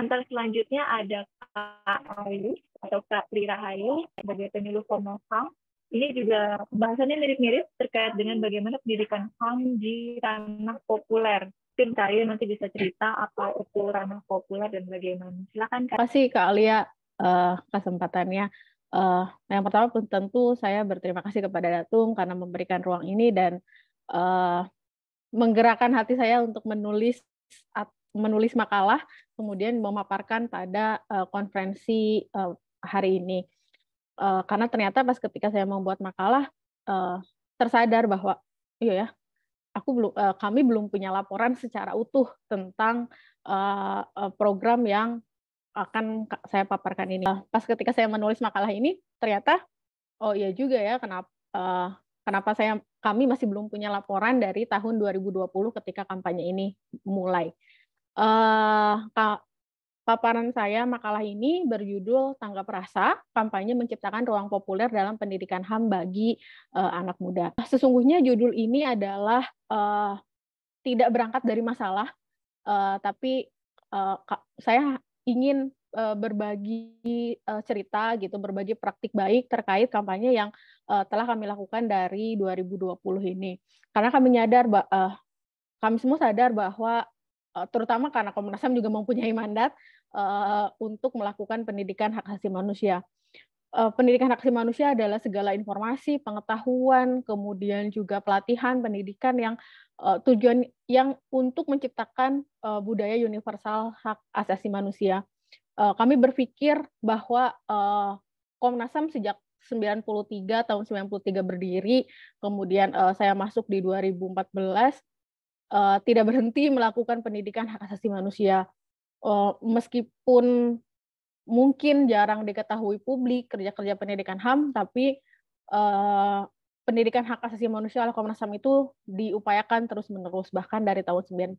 Presenter selanjutnya ada Kak Ayu atau Kak Tri Rahayu sebagai penyuluh Komnas HAM. Ini juga bahasannya mirip-mirip terkait dengan bagaimana pendidikan HAM di tanah populer. Tim Kayu nanti bisa cerita apa itu ranah populer dan bagaimana. Silakan Kak. kasih Kak Alia uh, kesempatannya. Uh, yang pertama pun tentu saya berterima kasih kepada Datung karena memberikan ruang ini dan uh, menggerakkan hati saya untuk menulis menulis makalah, kemudian memaparkan pada uh, konferensi uh, hari ini. Uh, karena ternyata pas ketika saya membuat makalah, uh, tersadar bahwa, iya ya, aku belum, uh, kami belum punya laporan secara utuh tentang uh, program yang akan saya paparkan ini. Uh, pas ketika saya menulis makalah ini, ternyata, oh iya juga ya, kenapa? Uh, kenapa saya kami masih belum punya laporan dari tahun 2020 ketika kampanye ini mulai uh, paparan saya makalah ini berjudul Tanggap Rasa, kampanye menciptakan ruang populer dalam pendidikan HAM bagi uh, anak muda. Nah, sesungguhnya judul ini adalah uh, tidak berangkat dari masalah, uh, tapi uh, saya ingin berbagi cerita gitu, berbagi praktik baik terkait kampanye yang telah kami lakukan dari 2020 ini. Karena kami nyadar kami semua sadar bahwa Eh, terutama karena Komnas HAM juga mempunyai mandat eh, untuk melakukan pendidikan hak asasi manusia. Eh, pendidikan hak asasi manusia adalah segala informasi, pengetahuan, kemudian juga pelatihan, pendidikan yang tujuan yang untuk menciptakan budaya universal hak asasi manusia. kami berpikir bahwa Komnas HAM sejak 93 tahun 93 berdiri, kemudian saya masuk di 2014 uh, tidak berhenti melakukan pendidikan hak asasi manusia uh, meskipun mungkin jarang diketahui publik kerja-kerja pendidikan HAM tapi uh, pendidikan hak asasi manusia oleh Komnas HAM itu diupayakan terus-menerus bahkan dari tahun 93.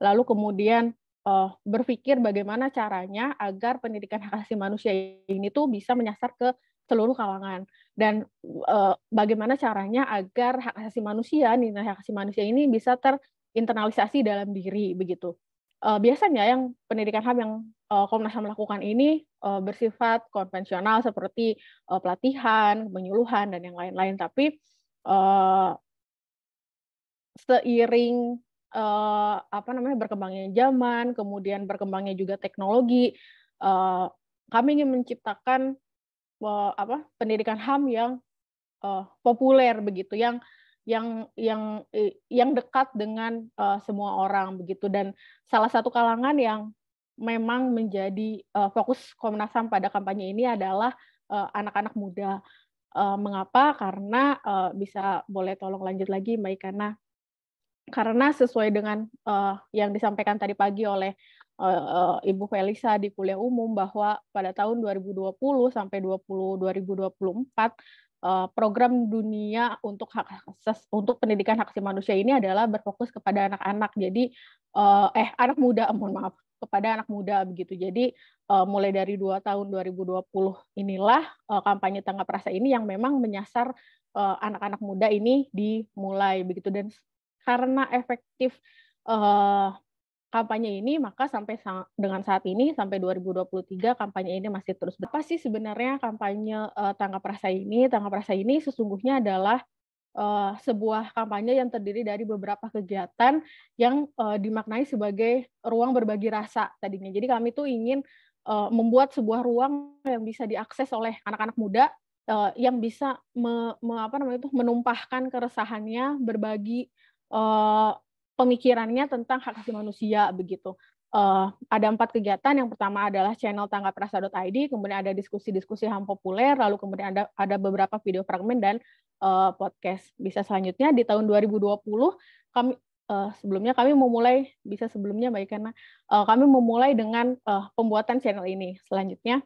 Lalu kemudian uh, berpikir bagaimana caranya agar pendidikan hak asasi manusia ini tuh bisa menyasar ke seluruh kalangan dan uh, bagaimana caranya agar hak asasi manusia nilai nah, hak asasi manusia ini bisa terinternalisasi dalam diri begitu uh, biasanya yang pendidikan HAM yang uh, Komnas HAM lakukan ini uh, bersifat konvensional seperti uh, pelatihan, penyuluhan dan yang lain-lain tapi uh, seiring uh, apa namanya berkembangnya zaman, kemudian berkembangnya juga teknologi uh, kami ingin menciptakan apa pendidikan HAM yang uh, populer begitu yang yang yang yang dekat dengan uh, semua orang begitu dan salah satu kalangan yang memang menjadi uh, fokus Komnas HAM pada kampanye ini adalah anak-anak uh, muda. Uh, mengapa? Karena uh, bisa boleh tolong lanjut lagi baik karena Karena sesuai dengan uh, yang disampaikan tadi pagi oleh Eh, eh, Ibu Felisa di kuliah umum bahwa pada tahun 2020 sampai 20 2024 eh, program dunia untuk hak akses, untuk pendidikan hak asasi manusia ini adalah berfokus kepada anak-anak. Jadi eh anak muda, mohon maaf, kepada anak muda begitu. Jadi mulai dari dua tahun 2020 inilah kampanye tanggap rasa ini yang memang menyasar anak-anak muda ini dimulai begitu dan karena efektif kampanye ini maka sampai sa dengan saat ini sampai 2023 kampanye ini masih terus apa sih sebenarnya kampanye uh, eh, tanggap rasa ini tangkap rasa ini sesungguhnya adalah uh, sebuah kampanye yang terdiri dari beberapa kegiatan yang uh, dimaknai sebagai ruang berbagi rasa tadinya jadi kami tuh ingin uh, membuat sebuah ruang yang bisa diakses oleh anak-anak muda uh, yang bisa me, me, apa namanya itu menumpahkan keresahannya berbagi uh, pemikirannya tentang hak asasi manusia begitu. Uh, ada empat kegiatan. Yang pertama adalah channel tanggap rasa.id, kemudian ada diskusi-diskusi ham populer, lalu kemudian ada ada beberapa video fragmen dan uh, podcast. Bisa selanjutnya di tahun 2020 kami uh, sebelumnya kami memulai bisa sebelumnya baik karena uh, kami memulai dengan uh, pembuatan channel ini. Selanjutnya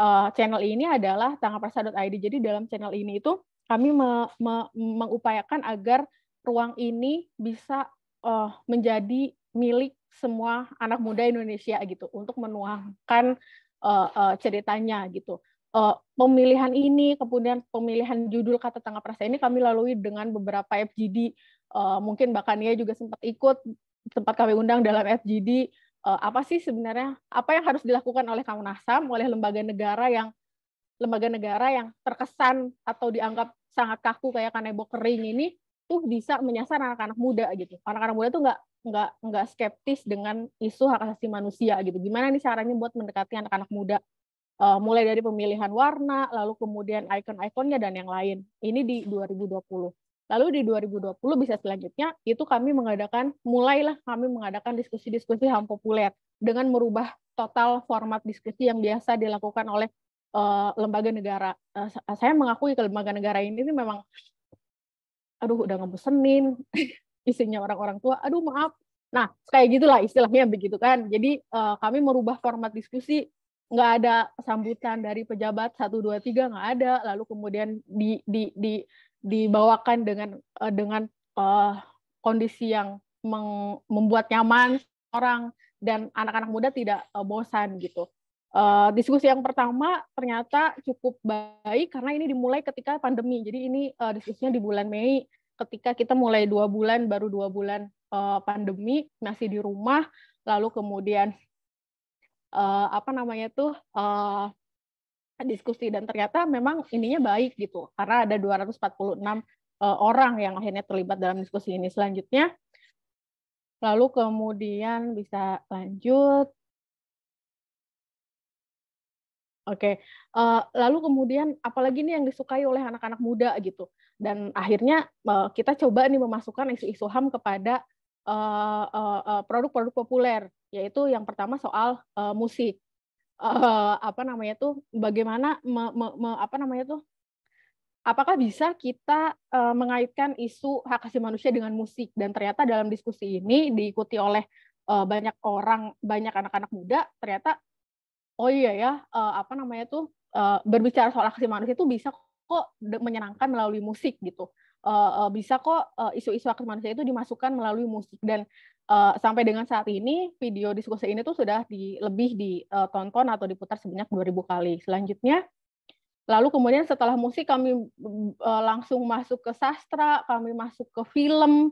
uh, channel ini adalah tanggap rasa.id. Jadi dalam channel ini itu kami me, me, mengupayakan agar ruang ini bisa uh, menjadi milik semua anak muda Indonesia gitu untuk menuangkan uh, uh, ceritanya gitu. Uh, pemilihan ini kemudian pemilihan judul kata tangkap rasa ini kami lalui dengan beberapa FGD uh, mungkin bahkan ia juga sempat ikut sempat kami undang dalam FGD uh, apa sih sebenarnya apa yang harus dilakukan oleh kamu Nasam oleh lembaga negara yang lembaga negara yang terkesan atau dianggap sangat kaku kayak kanebo kering ini tuh bisa menyasar anak-anak muda gitu. Anak-anak muda tuh nggak nggak nggak skeptis dengan isu hak asasi manusia gitu. Gimana nih caranya buat mendekati anak-anak muda? Uh, mulai dari pemilihan warna, lalu kemudian icon-iconnya dan yang lain. Ini di 2020. Lalu di 2020 bisa selanjutnya itu kami mengadakan mulailah kami mengadakan diskusi-diskusi ham populer dengan merubah total format diskusi yang biasa dilakukan oleh uh, lembaga negara. Uh, saya mengakui ke lembaga negara ini memang aduh udah ngebosenin isinya orang-orang tua aduh maaf nah kayak gitulah istilahnya begitu kan jadi uh, kami merubah format diskusi nggak ada sambutan dari pejabat satu dua tiga nggak ada lalu kemudian di di di dibawakan dengan uh, dengan uh, kondisi yang meng, membuat nyaman orang dan anak-anak muda tidak uh, bosan gitu Uh, diskusi yang pertama ternyata cukup baik karena ini dimulai ketika pandemi. Jadi ini uh, diskusinya di bulan Mei ketika kita mulai dua bulan baru dua bulan uh, pandemi masih di rumah lalu kemudian uh, apa namanya tuh uh, diskusi dan ternyata memang ininya baik gitu karena ada 246 uh, orang yang akhirnya terlibat dalam diskusi ini selanjutnya lalu kemudian bisa lanjut Oke, okay. uh, eh, lalu kemudian apalagi ini yang disukai oleh anak-anak muda gitu, dan akhirnya uh, kita coba nih memasukkan isu-isu ham kepada eh, produk-produk uh, uh, uh, populer, yaitu yang pertama soal uh, musik, uh, apa namanya tuh, bagaimana me, me, me, apa namanya tuh, apakah bisa kita uh, mengaitkan isu hak asasi manusia dengan musik? Dan ternyata dalam diskusi ini diikuti oleh banyak orang, banyak anak-anak muda, ternyata oh iya ya uh, apa namanya tuh uh, berbicara soal aksi manusia itu bisa kok menyenangkan melalui musik gitu uh, uh, bisa kok isu isu-isu aksi manusia itu dimasukkan melalui musik dan uh, sampai dengan saat ini video diskusi ini tuh sudah di, lebih ditonton atau diputar sebanyak 2000 kali. Selanjutnya lalu kemudian setelah musik kami uh, langsung masuk ke sastra, kami masuk ke film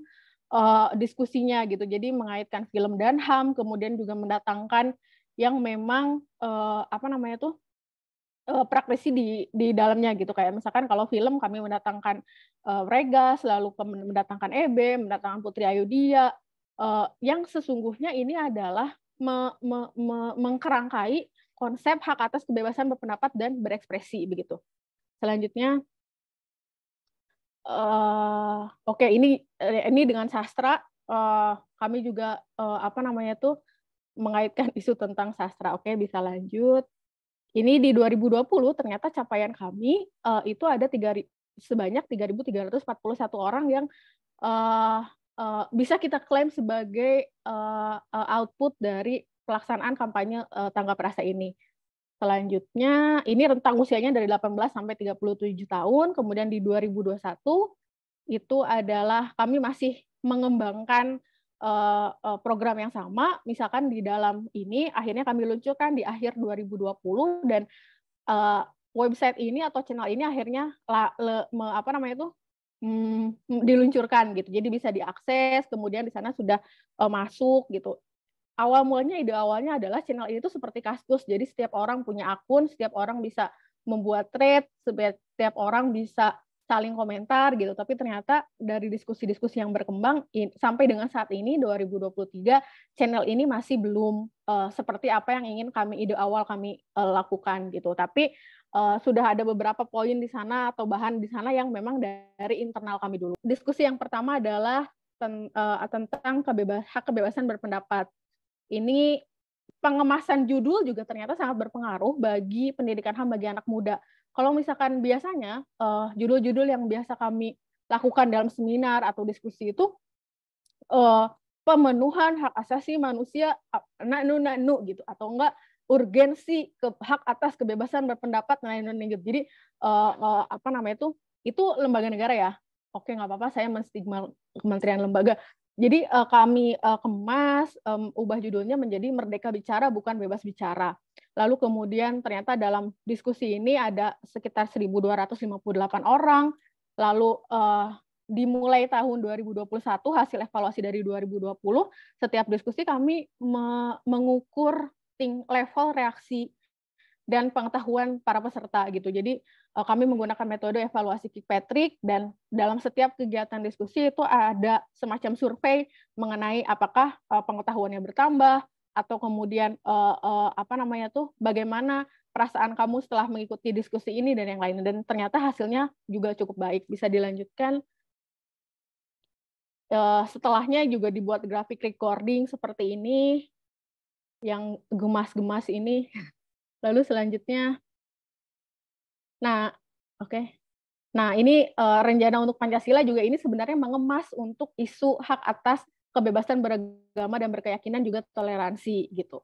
uh, diskusinya gitu. Jadi mengaitkan film dan HAM kemudian juga mendatangkan yang memang uh, apa namanya tuh uh, praktisi di di dalamnya gitu kayak misalkan kalau film kami mendatangkan uh, selalu selalu mendatangkan EB mendatangkan Putri Ayudia uh, yang sesungguhnya ini adalah me, me, me, mengkerangkai konsep hak atas kebebasan berpendapat dan berekspresi begitu selanjutnya uh, oke okay, ini ini dengan sastra uh, kami juga uh, apa namanya tuh mengaitkan isu tentang sastra. Oke, bisa lanjut. Ini di 2020 ternyata capaian kami uh, itu ada 3, sebanyak 3.341 orang yang uh, uh, bisa kita klaim sebagai uh, output dari pelaksanaan kampanye uh, tanggap rasa ini. Selanjutnya, ini rentang usianya dari 18 sampai 37 tahun, kemudian di 2021 itu adalah kami masih mengembangkan Eh, eh, program yang sama, misalkan di dalam ini akhirnya kami luncurkan di akhir 2020 dan eh, website ini atau channel ini akhirnya apa namanya itu hmm, diluncurkan gitu. Jadi bisa diakses, kemudian di sana sudah masuk gitu. Awal mulanya ide awalnya adalah channel ini tuh seperti kaskus. Jadi setiap orang punya akun, setiap orang bisa membuat thread, setiap orang bisa saling komentar gitu. Tapi ternyata dari diskusi-diskusi yang berkembang in, sampai dengan saat ini 2023 channel ini masih belum uh, seperti apa yang ingin kami ide awal kami uh, lakukan gitu. Tapi uh, sudah ada beberapa poin di sana atau bahan di sana yang memang dari internal kami dulu. Diskusi yang pertama adalah ten, uh, tentang kebebas, hak kebebasan berpendapat. Ini pengemasan judul juga ternyata sangat berpengaruh bagi pendidikan HAM bagi anak muda kalau misalkan biasanya eh, judul-judul uh, yang biasa kami lakukan dalam seminar atau diskusi itu uh, pemenuhan hak asasi manusia nanu nanu gitu atau enggak urgensi ke hak atas kebebasan berpendapat nanu gitu Jadi uh, uh, apa namanya itu itu lembaga negara ya. Oke nggak apa-apa saya menstigma kementerian lembaga. Jadi uh, kami uh, kemas um, ubah judulnya menjadi merdeka bicara bukan bebas bicara. Lalu kemudian ternyata dalam diskusi ini ada sekitar 1.258 orang. Lalu uh, dimulai tahun 2021 hasil evaluasi dari 2020 setiap diskusi kami me mengukur ting level reaksi dan pengetahuan para peserta gitu. Jadi eh, kami menggunakan metode evaluasi Kirkpatrick dan dalam setiap kegiatan diskusi itu ada semacam survei mengenai apakah eh, pengetahuannya bertambah, atau kemudian uh, uh, apa namanya tuh bagaimana perasaan kamu setelah mengikuti diskusi ini dan yang lain dan ternyata hasilnya juga cukup baik bisa dilanjutkan uh, setelahnya juga dibuat grafik recording seperti ini yang gemas-gemas ini lalu selanjutnya nah oke okay. nah ini uh, rencana untuk pancasila juga ini sebenarnya mengemas untuk isu hak atas kebebasan beragama dan berkeyakinan juga toleransi gitu.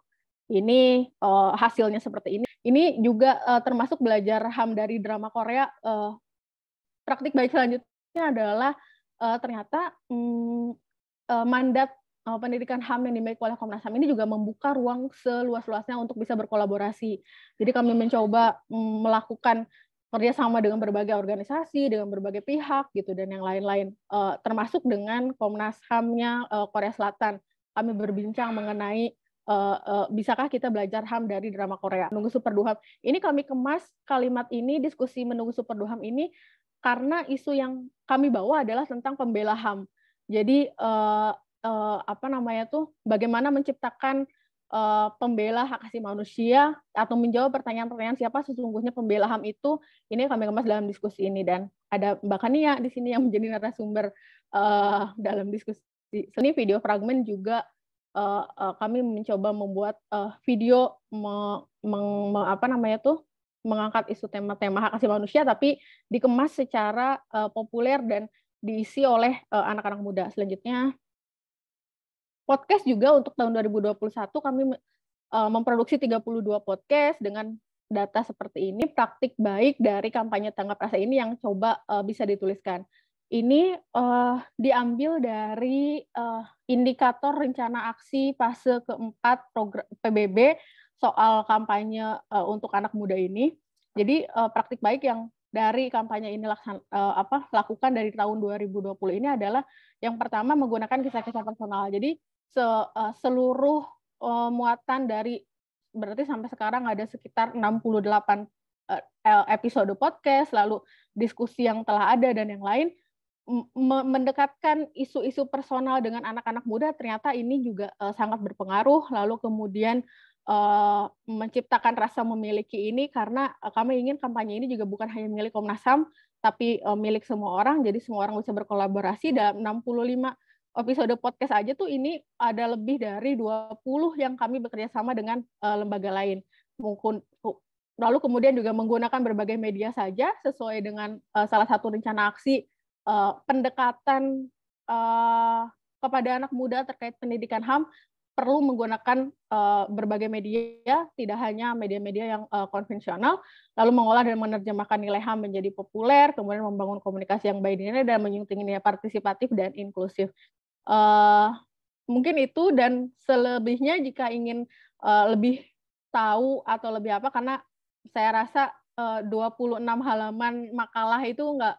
Ini uh, hasilnya seperti ini. Ini juga uh, termasuk belajar HAM dari drama Korea. Uh, praktik baik selanjutnya adalah uh, ternyata um, uh, mandat uh, pendidikan HAM yang dimiliki oleh Komnas HAM ini juga membuka ruang seluas-luasnya untuk bisa berkolaborasi. Jadi kami mencoba um, melakukan kerjasama dengan berbagai organisasi, dengan berbagai pihak gitu dan yang lain-lain, uh, termasuk dengan Komnas Ham-nya uh, Korea Selatan. Kami berbincang mengenai uh, uh, bisakah kita belajar HAM dari drama Korea. Menunggu Duham. Ini kami kemas kalimat ini, diskusi menunggu Super Duham ini karena isu yang kami bawa adalah tentang pembela HAM. Jadi uh, uh, apa namanya tuh bagaimana menciptakan uh, pembela hak asasi manusia atau menjawab pertanyaan-pertanyaan siapa sesungguhnya pembela HAM itu ini kami kemas dalam diskusi ini dan ada Mbak Kania di sini yang menjadi narasumber uh, dalam diskusi ini video fragmen juga uh, uh, kami mencoba membuat uh, video me, meng, me, apa namanya tuh mengangkat isu tema-tema hak asasi manusia tapi dikemas secara uh, populer dan diisi oleh anak-anak uh, anak -anak muda. Selanjutnya podcast juga untuk tahun 2021 kami uh, memproduksi 32 podcast dengan data seperti ini, praktik baik dari kampanye tanggap rasa ini yang coba eh, bisa dituliskan. Ini uh, diambil dari uh, indikator rencana aksi fase keempat program PBB soal kampanye uh, untuk anak muda ini. Jadi uh, praktik baik yang dari kampanye ini laksan, uh, apa, lakukan dari tahun 2020 ini adalah yang pertama menggunakan kisah-kisah personal. Jadi se uh, seluruh uh, muatan dari berarti sampai sekarang ada sekitar 68 uh, eh, episode podcast, lalu diskusi yang telah ada dan yang lain mendekatkan isu-isu personal dengan anak-anak muda ternyata ini juga uh, sangat berpengaruh lalu kemudian uh, menciptakan rasa memiliki ini karena uh, kami ingin kampanye ini juga bukan hanya milik Komnas HAM tapi uh, milik semua orang jadi semua orang bisa berkolaborasi dalam 65 episode podcast aja tuh ini ada lebih dari 20 yang kami bekerja sama dengan uh, lembaga lain. Mungkin lalu kemudian juga menggunakan berbagai media saja sesuai dengan uh, salah satu rencana aksi uh, pendekatan uh, kepada anak muda terkait pendidikan HAM perlu menggunakan uh, berbagai media, tidak hanya media-media yang uh, konvensional, lalu mengolah dan menerjemahkan nilai HAM menjadi populer, kemudian membangun komunikasi yang baik dan menyunting nilai partisipatif dan inklusif uh, mungkin itu dan selebihnya jika ingin uh, lebih tahu atau lebih apa karena saya rasa eh, uh, 26 halaman makalah itu enggak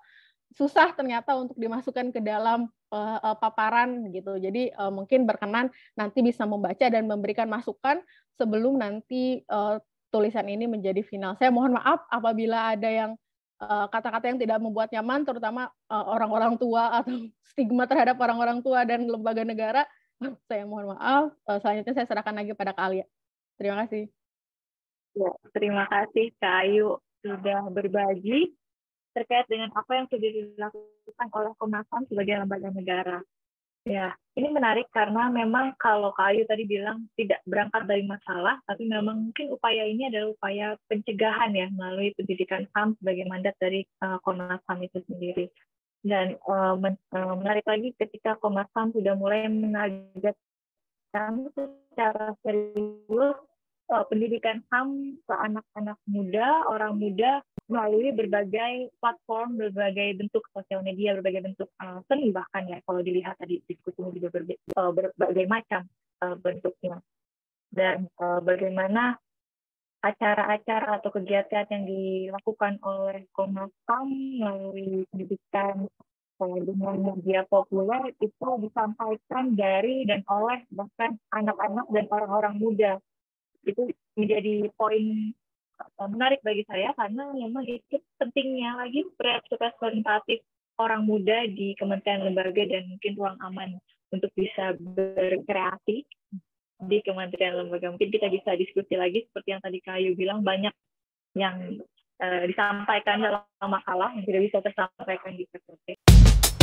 susah ternyata untuk dimasukkan ke dalam uh, uh, paparan gitu. Jadi uh, mungkin berkenan nanti bisa membaca dan memberikan masukan sebelum nanti uh, tulisan ini menjadi final. Saya mohon maaf apabila ada yang Eh, kata-kata yang tidak membuat nyaman, terutama eh, orang-orang tua atau stigma terhadap orang-orang tua dan lembaga negara. Saya mohon maaf. Eh, selanjutnya saya serahkan lagi pada kalian Alia. Terima kasih. Ya, terima kasih kayu sudah berbagi terkait dengan apa yang sudah dilakukan oleh Komnas HAM sebagai lembaga negara. Ya, ini menarik karena memang kalau Kayu tadi bilang tidak berangkat dari masalah, tapi memang mungkin upaya ini adalah upaya pencegahan ya melalui pendidikan HAM sebagai mandat dari eh, Komnas HAM itu sendiri. Dan eh, eh, menarik lagi ketika Komnas HAM sudah mulai mengajarkan secara serius uh, pendidikan HAM ke anak-anak muda, orang muda melalui berbagai platform, berbagai bentuk sosial media, berbagai bentuk uh, seni bahkan ya kalau dilihat tadi diskusinya juga berbe uh, berbagai macam uh, bentuknya dan uh, bagaimana acara-acara atau kegiatan yang dilakukan oleh Komnas HAM melalui pendidikan dengan media populer itu disampaikan dari dan oleh bahkan anak-anak dan orang-orang muda itu menjadi poin eh, menarik bagi saya karena memang itu pentingnya lagi representatif orang muda di kementerian lembaga dan mungkin ruang aman untuk bisa berkreasi di kementerian lembaga mungkin kita bisa diskusi lagi seperti yang tadi Kayu bilang banyak yang uh, disampaikan dalam makalah yang tidak bisa tersampaikan di PPT.